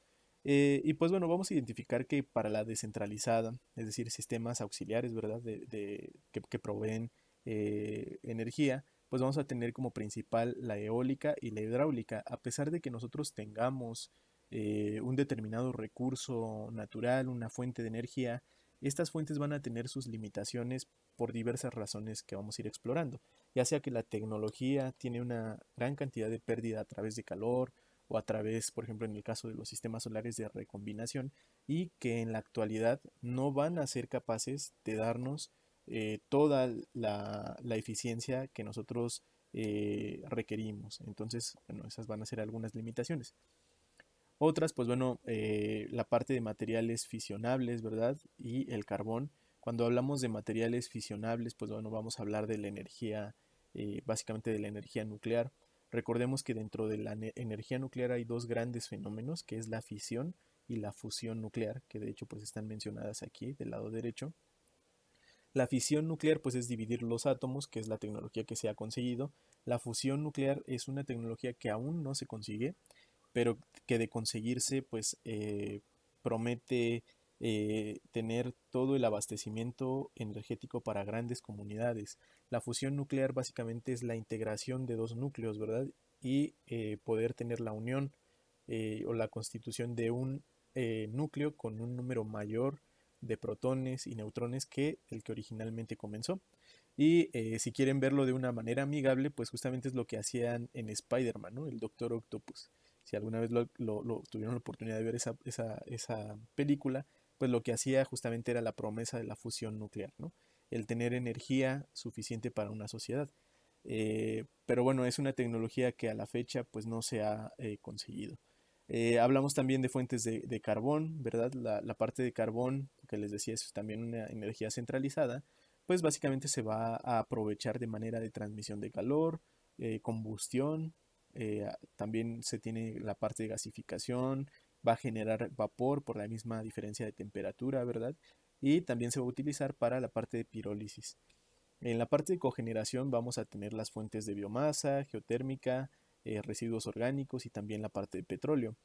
Eh, y pues bueno, vamos a identificar que para la descentralizada, es decir, sistemas auxiliares, ¿verdad? que, proveen eh, energía, pues vamos a tener como principal la eólica y la hidráulica, a pesar de que nosotros tengamos un determinado recurso natural, una fuente de energía, estas fuentes van a tener sus limitaciones por diversas razones que vamos a ir explorando ya sea que la tecnología tiene una gran cantidad de pérdida a través de calor o a través, por ejemplo, en el caso de los sistemas solares de recombinación, y que en la actualidad no van a ser capaces de darnos eh, toda la, eficiencia que nosotros eh, requerimos. Entonces, bueno, esas van a ser algunas limitaciones. Otras, pues bueno, eh, la parte de materiales fisionables, ¿verdad? Y el carbón. Cuando hablamos de materiales fisionables, pues bueno, vamos a hablar de la energía eh, básicamente de la energía nuclear. Recordemos que dentro de la energía nuclear hay dos grandes fenómenos, que es la fisión y la fusión nuclear, que de hecho pues están mencionadas aquí del lado derecho. La fisión nuclear pues es dividir los átomos, que es la tecnología que se ha conseguido. La fusión nuclear es una tecnología que aún no se consigue, pero que de conseguirse pues eh, promete eh, tener todo el abastecimiento energético para grandes comunidades. La fusión nuclear básicamente es la integración de dos núcleos, ¿verdad? Y eh, poder tener la unión eh, o la constitución de un núcleo con un número mayor de protones y neutrones que el que originalmente comenzó. Y si quieren verlo de una manera amigable, pues justamente es lo que hacían en Spider-Man, ¿no? El Doctor Octopus. Si alguna vez lo, tuvieron la oportunidad de ver esa película, pues lo que hacía justamente era la promesa de la fusión nuclear, ¿no? el tener energía suficiente para una sociedad. Eh, pero bueno, es una tecnología que a la fecha pues no se ha eh, conseguido. Eh, hablamos también de fuentes de, carbón, ¿verdad? La, la, parte de carbón, que les decía, es también una energía centralizada, pues básicamente se va a aprovechar de manera de transmisión de calor, combustión, también se tiene la parte de gasificación, va a generar vapor por la misma diferencia de temperatura, ¿verdad? Y también se va a utilizar para la parte de pirólisis. En la parte de cogeneración vamos a tener las fuentes de biomasa, geotérmica, eh, residuos orgánicos y también la parte de petróleo.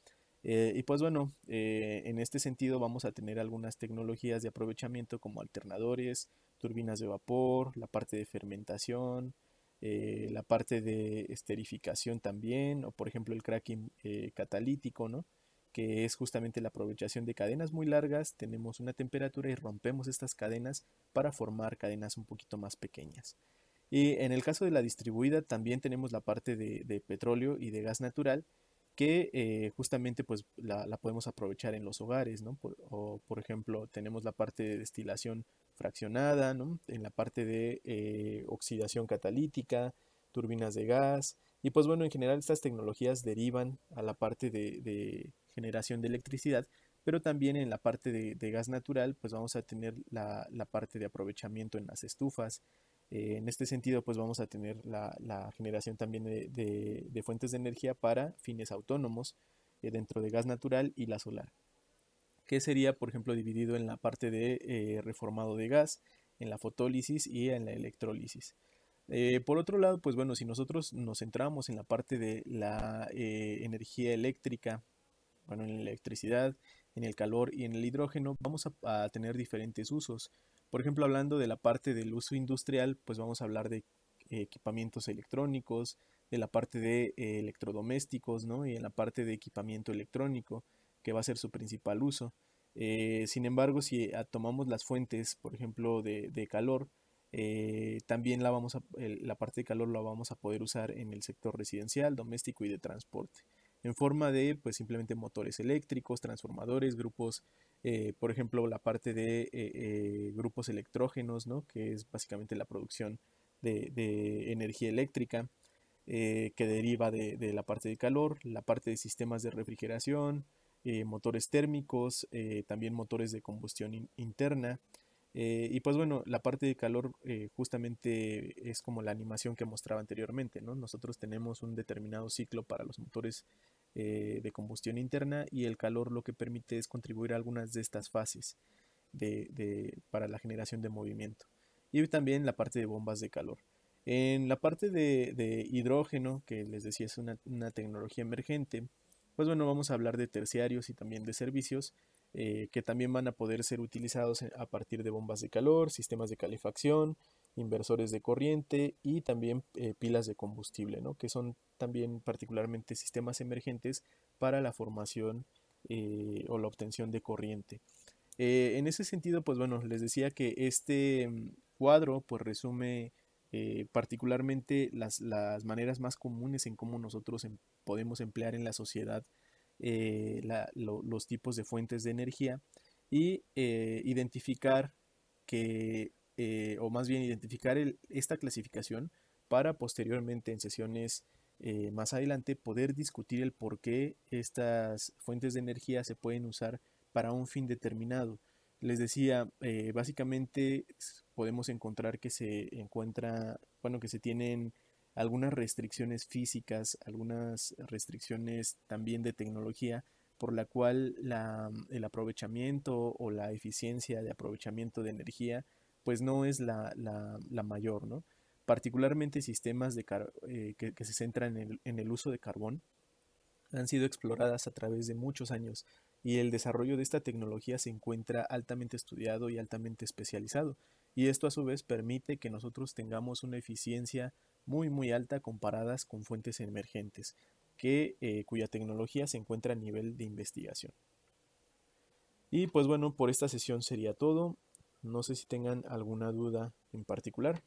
Eh, y pues bueno, eh, en este sentido vamos a tener algunas tecnologías de aprovechamiento como alternadores, turbinas de vapor, la parte de fermentación, la parte de esterificación también, o por ejemplo el cracking catalítico, ¿no? que es justamente la aprovechación de cadenas muy largas, tenemos una temperatura y rompemos estas cadenas para formar cadenas un poquito más pequeñas. Y en el caso de la distribuida también tenemos la parte de, petróleo y de gas natural que eh, justamente pues la, podemos aprovechar en los hogares, ¿no? Por, o por ejemplo tenemos la parte de destilación fraccionada, ¿no? En la parte de eh, oxidación catalítica, turbinas de gas, y pues bueno, en general estas tecnologías derivan a la parte de, generación de electricidad, pero también en la parte de, gas natural, pues vamos a tener la, parte de aprovechamiento en las estufas. Eh, en este sentido, pues vamos a tener la, generación también de, fuentes de energía para fines autónomos eh, dentro de gas natural y la solar, que sería, por ejemplo, dividido en la parte de eh, reformado de gas, en la fotólisis y en la electrólisis. Eh, por otro lado, pues bueno, si nosotros nos centramos en la parte de la eh, energía eléctrica, bueno, en la electricidad, en el calor y en el hidrógeno, vamos a, tener diferentes usos. Por ejemplo, hablando de la parte del uso industrial, pues vamos a hablar de equipamientos electrónicos, de la parte de eh, electrodomésticos, ¿no? Y en la parte de equipamiento electrónico, que va a ser su principal uso. sin embargo, si ah, tomamos las fuentes, por ejemplo, de calor, eh, también la, vamos la parte de calor la vamos a poder usar en el sector residencial, doméstico y de transporte. En forma de, pues simplemente motores eléctricos, transformadores, grupos, eh, por ejemplo, la parte de eh, grupos electrógenos, ¿no? que es básicamente la producción de, energía eléctrica que deriva de, la parte de calor, la parte de sistemas de refrigeración, motores térmicos, también motores de combustión interna. Eh, y pues bueno, la parte de calor eh, justamente es como la animación que mostraba anteriormente, ¿no? Nosotros tenemos un determinado ciclo para los motores eh, de combustión interna y el calor lo que permite es contribuir a algunas de estas fases de, para la generación de movimiento. Y también la parte de bombas de calor. En la parte de, hidrógeno, que les decía es una tecnología emergente, pues bueno, vamos a hablar de terciarios y también de servicios eh, que también van a poder ser utilizados a partir de bombas de calor, sistemas de calefacción, inversores de corriente y también eh, pilas de combustible, ¿no? que son también particularmente sistemas emergentes para la formación eh, o la obtención de corriente. en ese sentido, pues bueno, les decía que este mm, cuadro pues resume particularmente las, maneras más comunes en cómo nosotros em, podemos emplear en la sociedad eh, los tipos de fuentes de energía y eh, identificar que, eh, o más bien identificar esta clasificación para posteriormente en sesiones más adelante poder discutir el por qué estas fuentes de energía se pueden usar para un fin determinado. Les decía, básicamente podemos encontrar que se encuentra, bueno, que se tienen algunas restricciones físicas, algunas restricciones también de tecnología, por la cual el aprovechamiento o la eficiencia de aprovechamiento de energía pues no es la, mayor, ¿no? Particularmente sistemas eh, que, se centran en el, en el uso de carbón han sido exploradas a través de muchos años y el desarrollo de esta tecnología se encuentra altamente estudiado y altamente especializado y esto a su vez permite que nosotros tengamos una eficiencia muy muy alta comparadas con fuentes emergentes, que, eh, cuya tecnología se encuentra a nivel de investigación. Y pues bueno, por esta sesión sería todo. No sé si tengan alguna duda en particular.